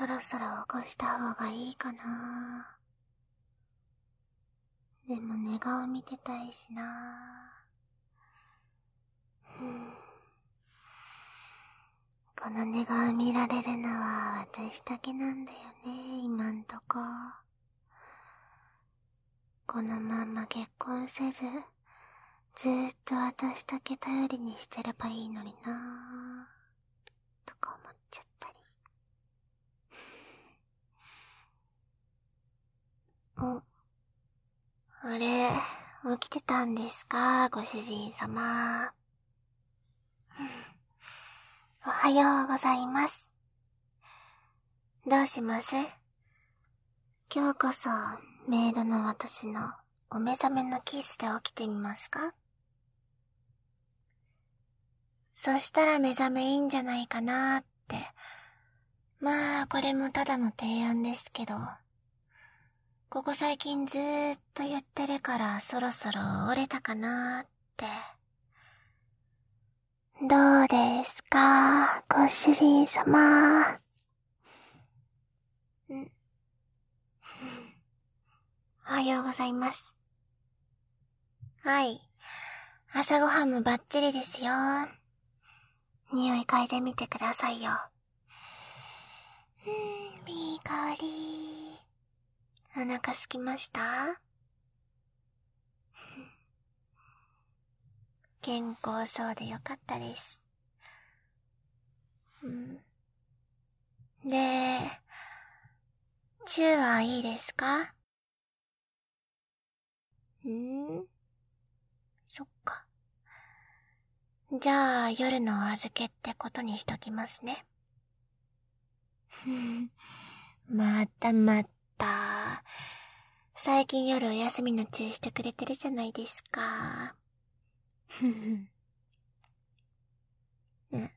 そろそろ起こした方がいいかなでも寝顔見てたいしなうん。この寝顔見られるのは私だけなんだよね、今んとこ。このまんま結婚せず、ずーっと私だけ頼りにしてればいいのになぁ。あれ、起きてたんですか、ご主人様。おはようございます。どうします今日こそ、メイドの私のお目覚めのキスで起きてみますかそしたら目覚めいいんじゃないかなーって。まあ、これもただの提案ですけど。ここ最近ずーっと言ってるからそろそろ折れたかなーって。どうですか、ご主人様。ん。おはようございます。はい。朝ごはんもバッチリですよ。匂い嗅いでみてくださいよ。うん、いい香り。お腹すきました健康そうでよかったです。うん、で、チューはいいですかんそっか。じゃあ夜のお預けってことにしときますね。またまた。最近夜お休みの注意してくれてるじゃないですか。ふ ふ。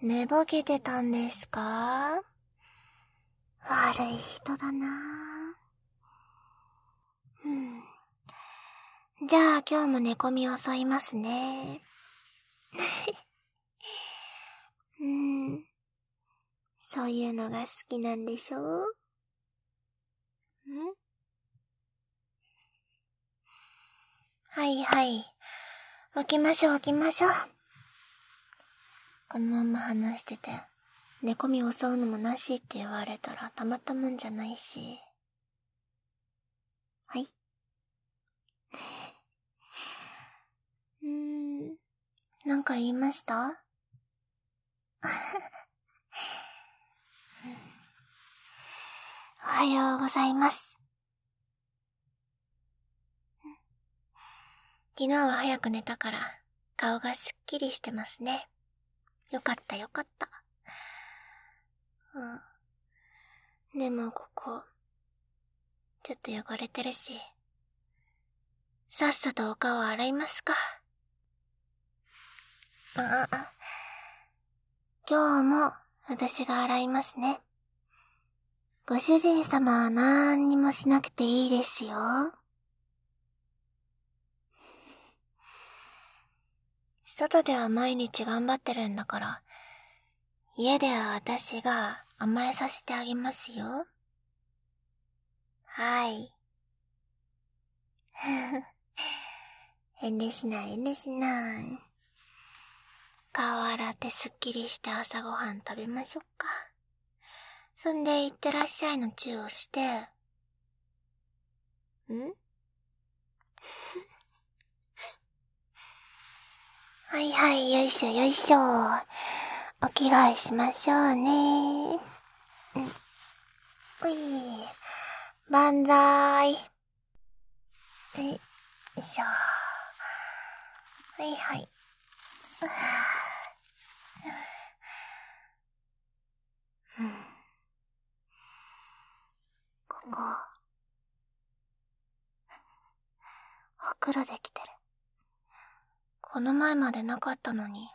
寝ぼけてたんですか悪い人だなうん。じゃあ今日も寝込みを襲いますね。うん。そういうのが好きなんでしょうはいはい。起きましょう、起きましょう。このまま話してて、寝込み襲うのもなしって言われたらたまったもんじゃないし。はい。うーん、なんか言いました はようございます。昨日は早く寝たから、顔がすっきりしてますね。よかったよかった。うん。でもここ、ちょっと汚れてるし、さっさとお顔洗いますか。あ、今日も私が洗いますね。ご主人様は何にもしなくていいですよ。外では毎日頑張ってるんだから、家では私が甘えさせてあげますよ。はい。遠慮しない遠慮しない。顔洗ってすっきりして朝ごはん食べましょうか。そんで、いってらっしゃいのチューをして、ん はいはい、よいしょよいしょ。お着替えしましょうね。うん。うい。万歳。よいしょ。はいはい。こほくろできてる。この前までなかったのに、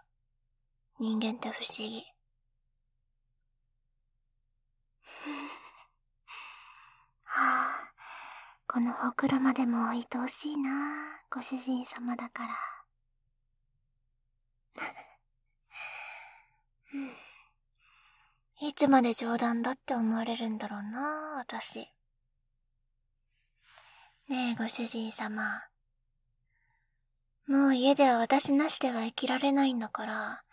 人間って不思議。は あ、このほくろまでも愛おしいな、ご主人様だから。いつまで冗談だって思われるんだろうな、私。ねえご主人様もう家では私なしでは生きられないんだから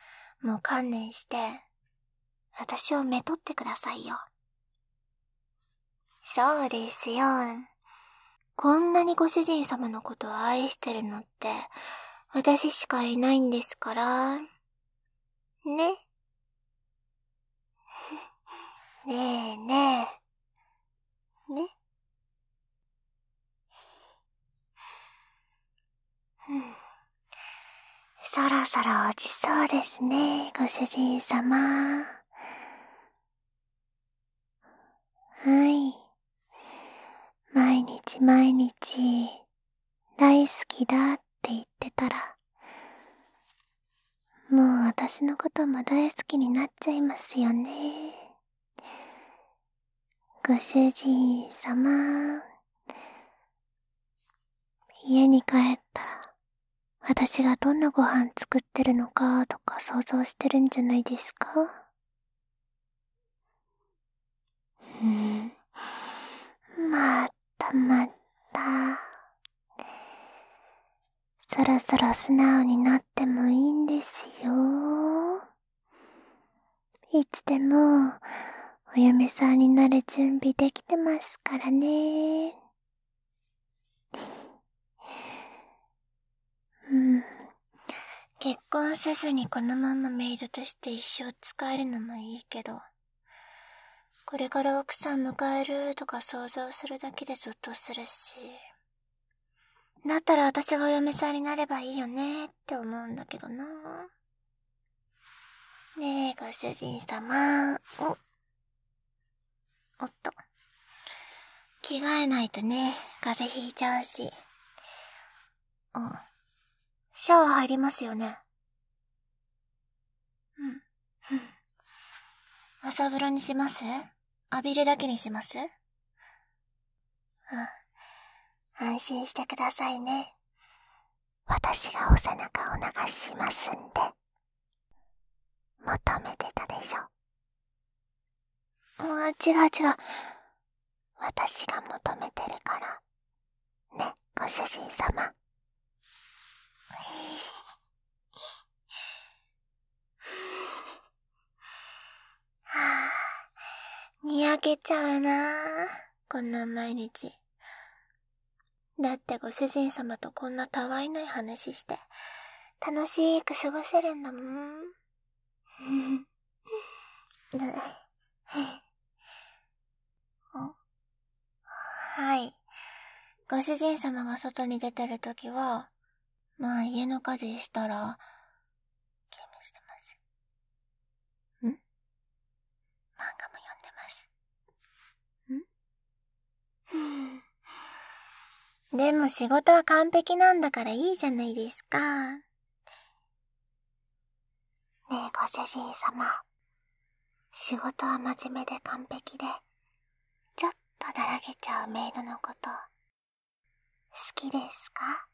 もう観念して私をめとってくださいよそうですよこんなにご主人様のことを愛してるのって私しかいないんですからね ねえねえねそろそろ落ちそうですね、ご主人様。はい。毎日毎日、大好きだって言ってたら、もう私のことも大好きになっちゃいますよね。ご主人様。家に帰ったら、私がどんなご飯作ってるのかとか想像してるんじゃないですかうん。またまた。そろそろ素直になってもいいん結婚せずにこのままメイドとして一生使えるのもいいけどこれから奥さん迎えるとか想像するだけでゾッとするしだったら私がお嫁さんになればいいよねって思うんだけどなねえご主人様おおっと着替えないとね風邪ひいちゃうしおシャワー入りますよね。うん。朝風呂にします浴びるだけにしますうん。安心してくださいね。私がお背中を流しますんで。求めてたでしょ。あ、違う違う。私が求めてるから。ね、ご主人様。にやけちゃうなこんな毎日。だってご主人様とこんなたわいない話して、楽しく過ごせるんだもん。はい。ご主人様が外に出てるときは、まあ家の家事したら、でも仕事は完璧なんだからいいじゃないですか。ねえ、ご主人様。仕事は真面目で完璧で、ちょっとだらけちゃうメイドのこと、好きですか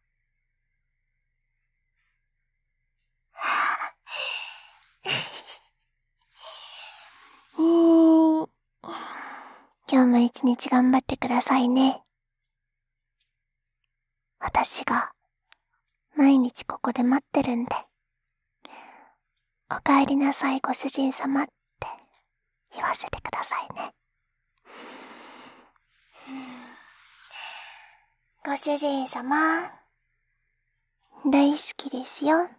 今日も一日頑張ってくださいね。私が毎日ここで待ってるんで「おかえりなさいご主人様」って言わせてくださいねご主人様大好きですよ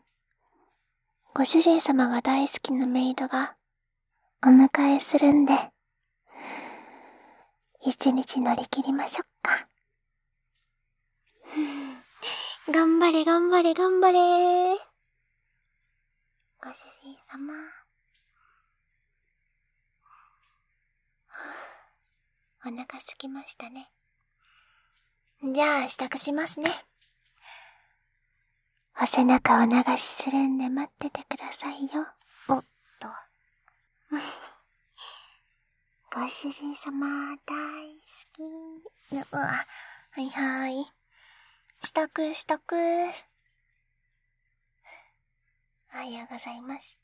ご主人様が大好きなメイドがお迎えするんで一日乗り切りましょう頑張れ頑張れ頑張れご主人様。お腹すきましたね。じゃあ、支度しますね。お背中を流しするんで待っててくださいよ。おっと。ご主人様大好き。うわ、はいはい。支度、支度。おはようございます。